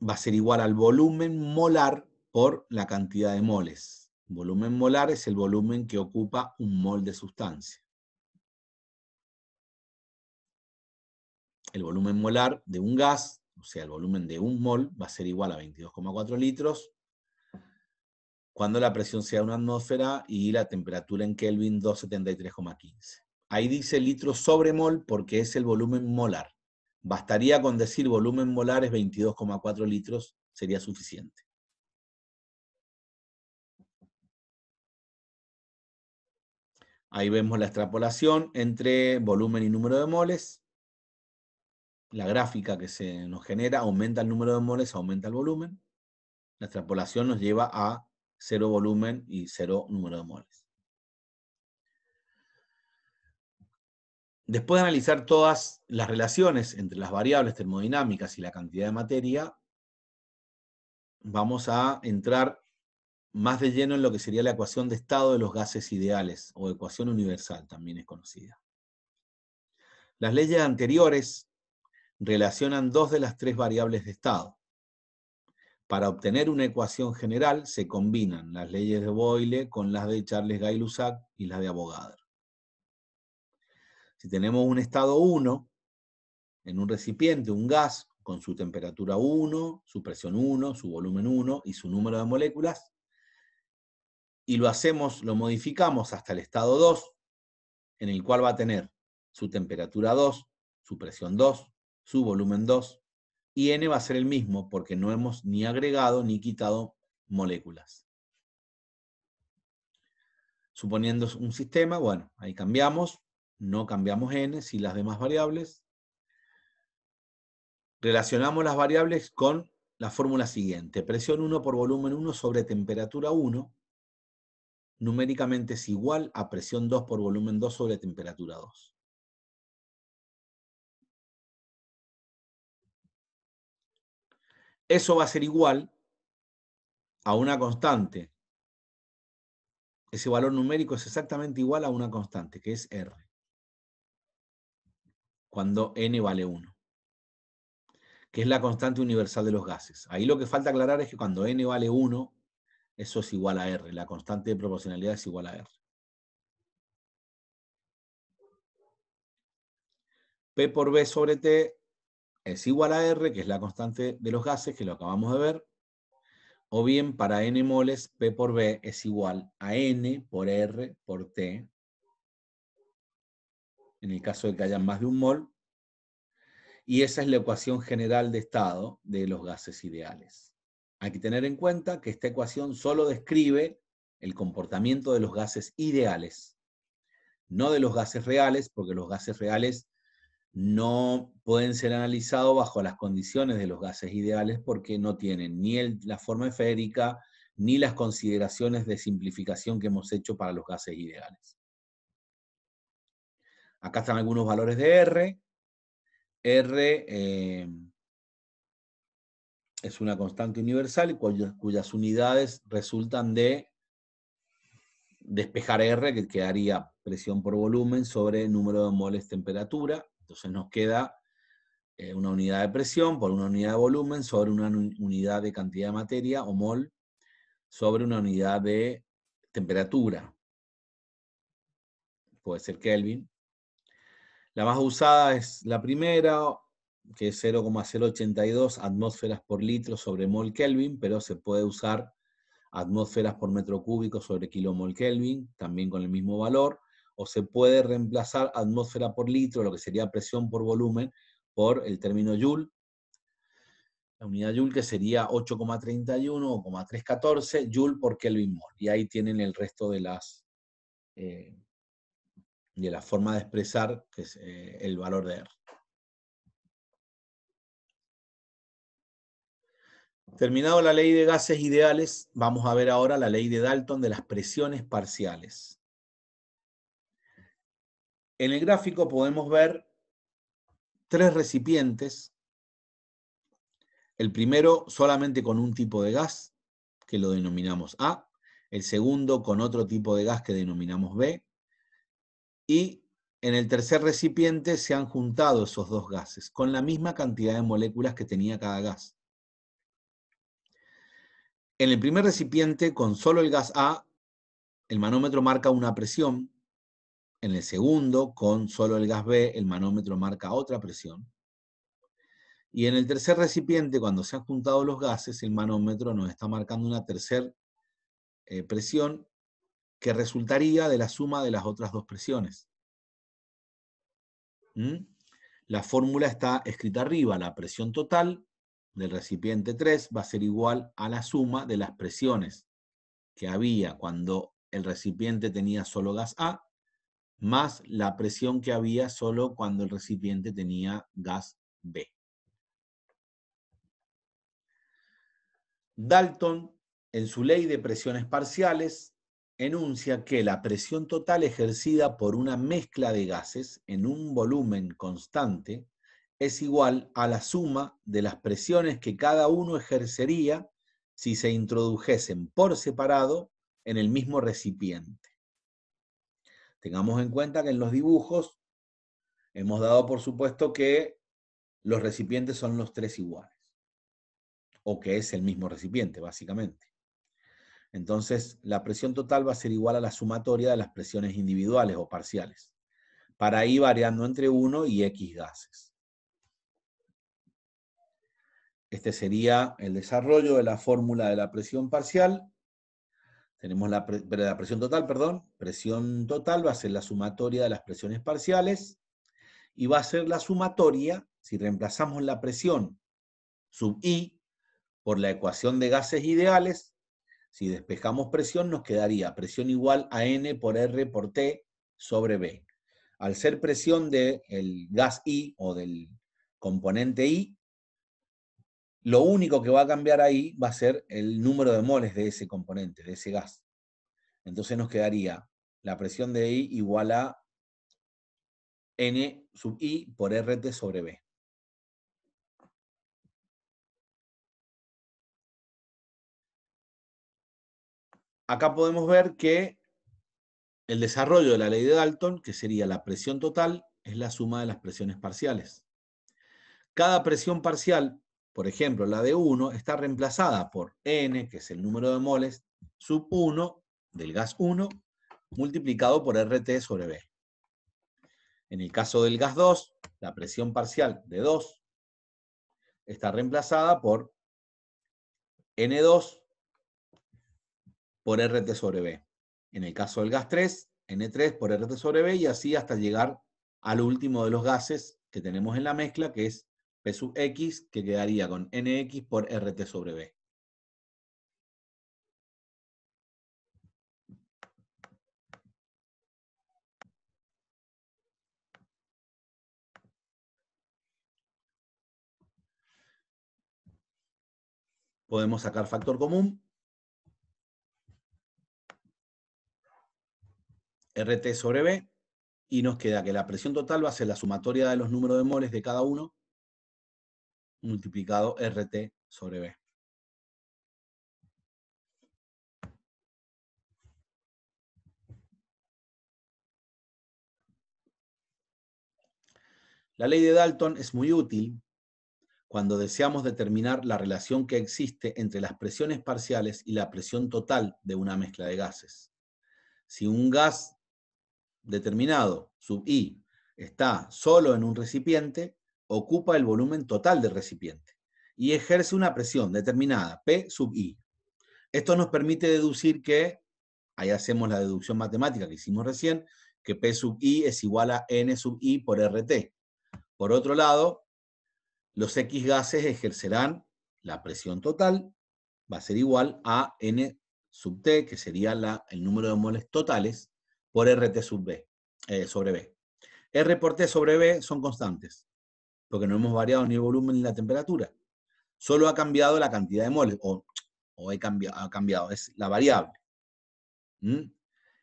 va a ser igual al volumen molar por la cantidad de moles. volumen molar es el volumen que ocupa un mol de sustancia. el volumen molar de un gas, o sea, el volumen de un mol, va a ser igual a 22,4 litros, cuando la presión sea una atmósfera y la temperatura en Kelvin 273,15. Ahí dice litro sobre mol porque es el volumen molar. Bastaría con decir volumen molar es 22,4 litros, sería suficiente. Ahí vemos la extrapolación entre volumen y número de moles la gráfica que se nos genera, aumenta el número de moles, aumenta el volumen. La extrapolación nos lleva a cero volumen y cero número de moles. Después de analizar todas las relaciones entre las variables termodinámicas y la cantidad de materia, vamos a entrar más de lleno en lo que sería la ecuación de estado de los gases ideales, o ecuación universal también es conocida. Las leyes anteriores relacionan dos de las tres variables de estado. Para obtener una ecuación general se combinan las leyes de Boyle con las de Charles Gay-Lussac y las de Avogadro. Si tenemos un estado 1 en un recipiente, un gas, con su temperatura 1, su presión 1, su volumen 1 y su número de moléculas, y lo hacemos, lo modificamos hasta el estado 2, en el cual va a tener su temperatura 2, su presión 2, su volumen 2, y n va a ser el mismo porque no hemos ni agregado ni quitado moléculas. Suponiendo un sistema, bueno, ahí cambiamos, no cambiamos n, si las demás variables. Relacionamos las variables con la fórmula siguiente. Presión 1 por volumen 1 sobre temperatura 1, numéricamente es igual a presión 2 por volumen 2 sobre temperatura 2. eso va a ser igual a una constante. Ese valor numérico es exactamente igual a una constante, que es R, cuando n vale 1, que es la constante universal de los gases. Ahí lo que falta aclarar es que cuando n vale 1, eso es igual a R, la constante de proporcionalidad es igual a R. P por B sobre T es igual a R, que es la constante de los gases, que lo acabamos de ver, o bien para N moles, P por B es igual a N por R por T, en el caso de que haya más de un mol, y esa es la ecuación general de estado de los gases ideales. Hay que tener en cuenta que esta ecuación solo describe el comportamiento de los gases ideales, no de los gases reales, porque los gases reales no pueden ser analizados bajo las condiciones de los gases ideales porque no tienen ni la forma esférica ni las consideraciones de simplificación que hemos hecho para los gases ideales. Acá están algunos valores de R. R eh, es una constante universal cuyas, unidades resultan de despejar R, que quedaría presión por volumen, sobre número de moles temperatura. Entonces nos queda eh, una unidad de presión por una unidad de volumen sobre una unidad de cantidad de materia o mol sobre una unidad de temperatura. Puede ser Kelvin. La más usada es la primera, que es 0,082 atmósferas por litro sobre mol Kelvin, pero se puede usar atmósferas por metro cúbico sobre kilomol Kelvin, también con el mismo valor, o se puede reemplazar atmósfera por litro, lo que sería presión por volumen, por el término joule. La unidad joule que sería 8,31 o 314 joule por Kelvin mol. Y ahí tienen el resto de las eh, de la forma de expresar que es, eh, el valor de R. Terminado la ley de gases ideales, vamos a ver ahora la ley de Dalton de las presiones parciales. En el gráfico podemos ver tres recipientes. El primero solamente con un tipo de gas, que lo denominamos A. El segundo con otro tipo de gas que denominamos B. Y en el tercer recipiente se han juntado esos dos gases, con la misma cantidad de moléculas que tenía cada gas. En el primer recipiente, con solo el gas A, el manómetro marca una presión en el segundo, con solo el gas B, el manómetro marca otra presión. Y en el tercer recipiente, cuando se han juntado los gases, el manómetro nos está marcando una tercera eh, presión que resultaría de la suma de las otras dos presiones. ¿Mm? La fórmula está escrita arriba, la presión total del recipiente 3 va a ser igual a la suma de las presiones que había cuando el recipiente tenía solo gas A más la presión que había solo cuando el recipiente tenía gas B. Dalton, en su ley de presiones parciales, enuncia que la presión total ejercida por una mezcla de gases en un volumen constante es igual a la suma de las presiones que cada uno ejercería si se introdujesen por separado en el mismo recipiente. Tengamos en cuenta que en los dibujos hemos dado por supuesto que los recipientes son los tres iguales, o que es el mismo recipiente, básicamente. Entonces, la presión total va a ser igual a la sumatoria de las presiones individuales o parciales, para ir variando entre 1 y X gases. Este sería el desarrollo de la fórmula de la presión parcial tenemos la, presión total, perdón. Presión total va a ser la sumatoria de las presiones parciales y va a ser la sumatoria, si reemplazamos la presión sub I por la ecuación de gases ideales, si despejamos presión nos quedaría presión igual a N por R por T sobre B. Al ser presión del gas I o del componente I, lo único que va a cambiar ahí va a ser el número de moles de ese componente, de ese gas. Entonces nos quedaría la presión de I igual a N sub I por RT sobre B. Acá podemos ver que el desarrollo de la ley de Dalton, que sería la presión total, es la suma de las presiones parciales. Cada presión parcial por ejemplo, la de 1 está reemplazada por n, que es el número de moles, sub 1 del gas 1, multiplicado por RT sobre B. En el caso del gas 2, la presión parcial de 2 está reemplazada por N2 por RT sobre B. En el caso del gas 3, N3 por RT sobre B y así hasta llegar al último de los gases que tenemos en la mezcla, que es P sub X, que quedaría con NX por RT sobre B. Podemos sacar factor común. RT sobre B. Y nos queda que la presión total va a ser la sumatoria de los números de moles de cada uno multiplicado RT sobre B. La ley de Dalton es muy útil cuando deseamos determinar la relación que existe entre las presiones parciales y la presión total de una mezcla de gases. Si un gas determinado, sub I, está solo en un recipiente, ocupa el volumen total del recipiente y ejerce una presión determinada, P sub I. Esto nos permite deducir que, ahí hacemos la deducción matemática que hicimos recién, que P sub I es igual a N sub I por RT. Por otro lado, los X gases ejercerán la presión total, va a ser igual a N sub T, que sería la, el número de moles totales, por RT sub B, eh, sobre B. R por T sobre B son constantes porque no hemos variado ni el volumen ni la temperatura. Solo ha cambiado la cantidad de moles, o, cambiado, ha cambiado, es la variable. ¿Mm?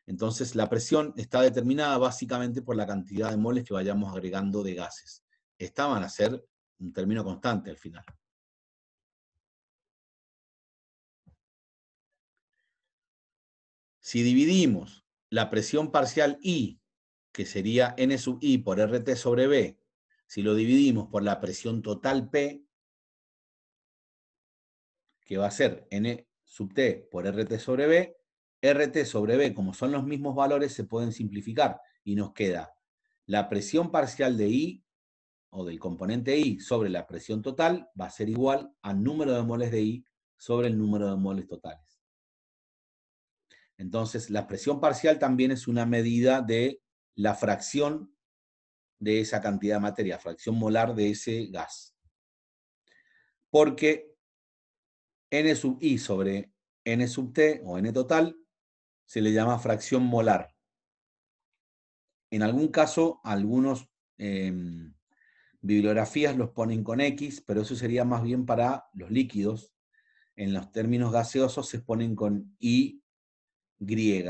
Entonces, la presión está determinada básicamente por la cantidad de moles que vayamos agregando de gases. Esta van a ser un término constante al final. Si dividimos la presión parcial I, que sería N sub I por RT sobre B, si lo dividimos por la presión total P, que va a ser N e sub T por RT sobre B, RT sobre B, como son los mismos valores, se pueden simplificar y nos queda la presión parcial de I o del componente I sobre la presión total va a ser igual al número de moles de I sobre el número de moles totales. Entonces, la presión parcial también es una medida de la fracción de esa cantidad de materia, fracción molar de ese gas. Porque N sub I sobre N sub T o N total se le llama fracción molar. En algún caso, algunos em, bibliografías los ponen con X, pero eso sería más bien para los líquidos. En los términos gaseosos se ponen con Y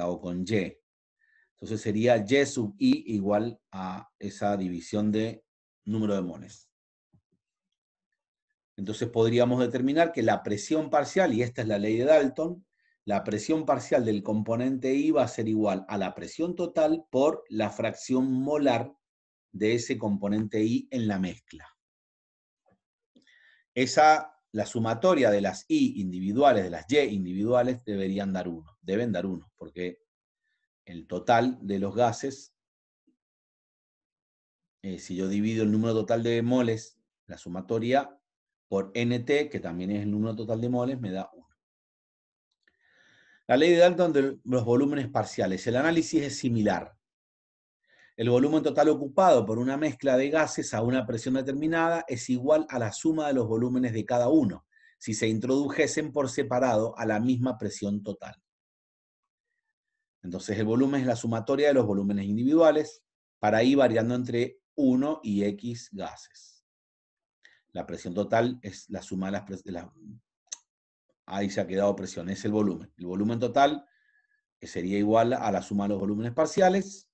o con Y. Entonces sería Y sub i igual a esa división de número de moles. Entonces podríamos determinar que la presión parcial, y esta es la ley de Dalton, la presión parcial del componente I va a ser igual a la presión total por la fracción molar de ese componente I en la mezcla. Esa, la sumatoria de las I individuales, de las Y individuales, deberían dar 1, deben dar 1, porque el total de los gases, eh, si yo divido el número total de moles, la sumatoria, por NT, que también es el número total de moles, me da 1. La ley de Dalton de los volúmenes parciales. El análisis es similar. El volumen total ocupado por una mezcla de gases a una presión determinada es igual a la suma de los volúmenes de cada uno, si se introdujesen por separado a la misma presión total. Entonces el volumen es la sumatoria de los volúmenes individuales, para ir variando entre 1 y X gases. La presión total es la suma de las Ahí se ha quedado presión, es el volumen. El volumen total que sería igual a la suma de los volúmenes parciales.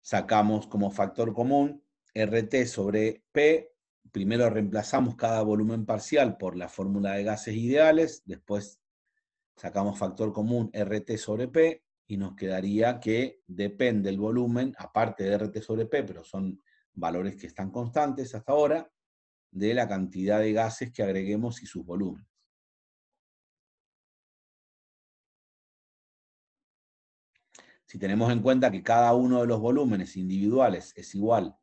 Sacamos como factor común RT sobre P. Primero reemplazamos cada volumen parcial por la fórmula de gases ideales, después sacamos factor común RT sobre P y nos quedaría que depende el volumen, aparte de RT sobre P, pero son valores que están constantes hasta ahora, de la cantidad de gases que agreguemos y sus volúmenes. Si tenemos en cuenta que cada uno de los volúmenes individuales es igual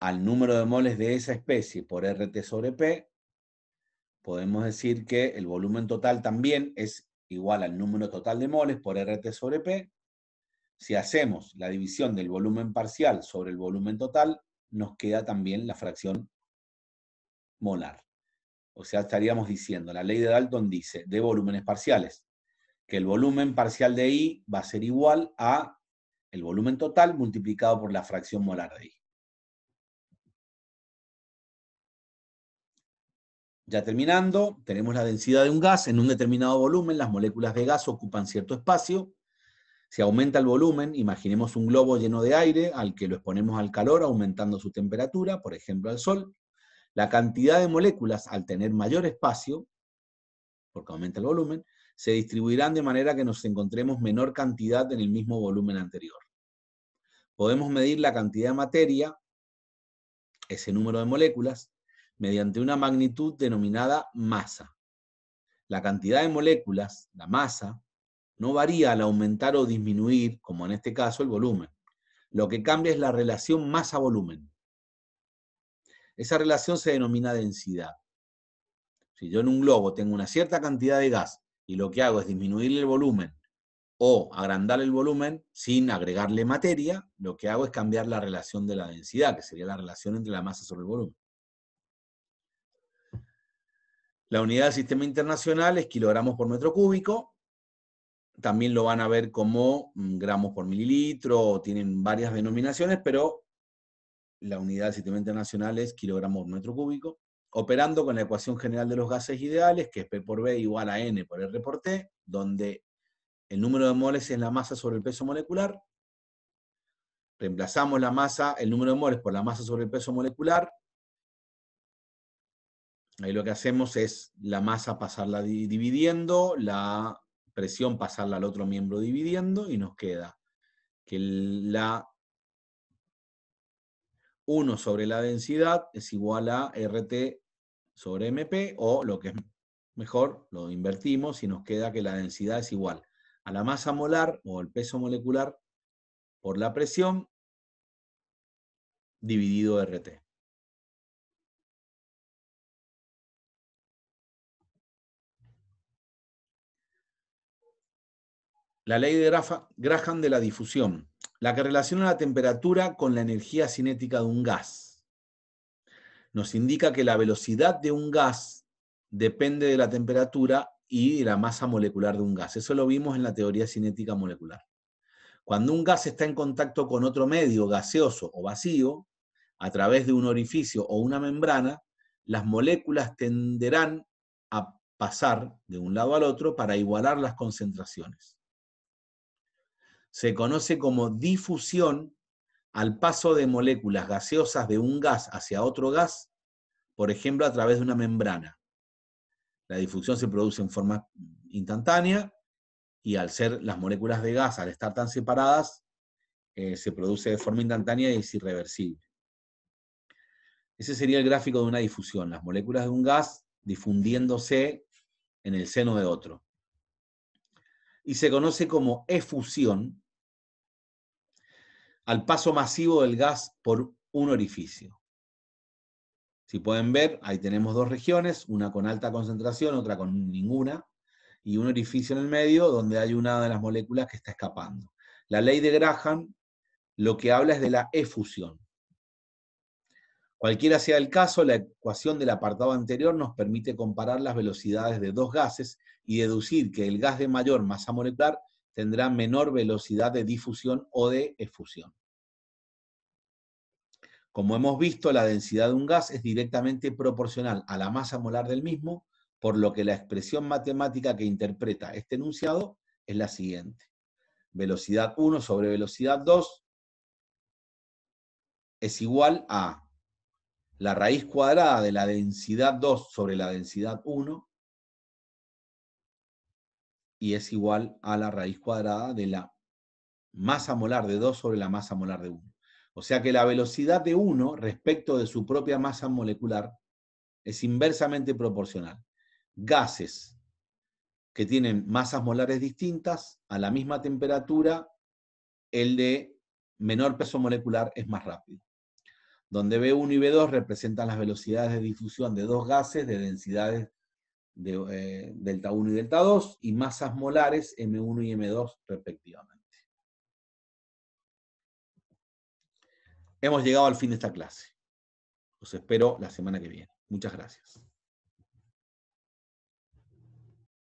al número de moles de esa especie por RT sobre P, podemos decir que el volumen total también es igual al número total de moles por RT sobre P. Si hacemos la división del volumen parcial sobre el volumen total, nos queda también la fracción molar. O sea, estaríamos diciendo, la ley de Dalton dice, de volúmenes parciales, que el volumen parcial de I va a ser igual a el volumen total multiplicado por la fracción molar de I. Ya terminando, tenemos la densidad de un gas en un determinado volumen, las moléculas de gas ocupan cierto espacio. Si aumenta el volumen, imaginemos un globo lleno de aire al que lo exponemos al calor aumentando su temperatura, por ejemplo al sol. La cantidad de moléculas al tener mayor espacio, porque aumenta el volumen, se distribuirán de manera que nos encontremos menor cantidad en el mismo volumen anterior. Podemos medir la cantidad de materia, ese número de moléculas, mediante una magnitud denominada masa. La cantidad de moléculas, la masa, no varía al aumentar o disminuir, como en este caso el volumen. Lo que cambia es la relación masa-volumen. Esa relación se denomina densidad. Si yo en un globo tengo una cierta cantidad de gas y lo que hago es disminuir el volumen o agrandar el volumen sin agregarle materia, lo que hago es cambiar la relación de la densidad, que sería la relación entre la masa sobre el volumen. La unidad del sistema internacional es kilogramos por metro cúbico. También lo van a ver como mm, gramos por mililitro, tienen varias denominaciones, pero la unidad del sistema internacional es kilogramos por metro cúbico. Operando con la ecuación general de los gases ideales, que es P por B igual a N por R por T, donde el número de moles es la masa sobre el peso molecular. Reemplazamos la masa, el número de moles por la masa sobre el peso molecular, Ahí lo que hacemos es la masa pasarla dividiendo, la presión pasarla al otro miembro dividiendo, y nos queda que la 1 sobre la densidad es igual a RT sobre MP, o lo que es mejor, lo invertimos y nos queda que la densidad es igual a la masa molar o el peso molecular por la presión dividido RT. la ley de Graham de la difusión, la que relaciona la temperatura con la energía cinética de un gas. Nos indica que la velocidad de un gas depende de la temperatura y de la masa molecular de un gas. Eso lo vimos en la teoría cinética molecular. Cuando un gas está en contacto con otro medio gaseoso o vacío, a través de un orificio o una membrana, las moléculas tenderán a pasar de un lado al otro para igualar las concentraciones se conoce como difusión al paso de moléculas gaseosas de un gas hacia otro gas, por ejemplo, a través de una membrana. La difusión se produce en forma instantánea y al ser las moléculas de gas, al estar tan separadas, eh, se produce de forma instantánea y es irreversible. Ese sería el gráfico de una difusión, las moléculas de un gas difundiéndose en el seno de otro. Y se conoce como efusión al paso masivo del gas por un orificio. Si pueden ver, ahí tenemos dos regiones, una con alta concentración, otra con ninguna, y un orificio en el medio donde hay una de las moléculas que está escapando. La ley de Graham lo que habla es de la efusión. Cualquiera sea el caso, la ecuación del apartado anterior nos permite comparar las velocidades de dos gases y deducir que el gas de mayor masa molecular tendrá menor velocidad de difusión o de efusión. Como hemos visto, la densidad de un gas es directamente proporcional a la masa molar del mismo, por lo que la expresión matemática que interpreta este enunciado es la siguiente. Velocidad 1 sobre velocidad 2 es igual a la raíz cuadrada de la densidad 2 sobre la densidad 1 y es igual a la raíz cuadrada de la masa molar de 2 sobre la masa molar de 1. O sea que la velocidad de 1 respecto de su propia masa molecular es inversamente proporcional. Gases que tienen masas molares distintas a la misma temperatura, el de menor peso molecular es más rápido. Donde B1 y B2 representan las velocidades de difusión de dos gases de densidades de, eh, delta 1 y delta 2 y masas molares M1 y M2 respectivamente. Hemos llegado al fin de esta clase. Os espero la semana que viene. Muchas gracias.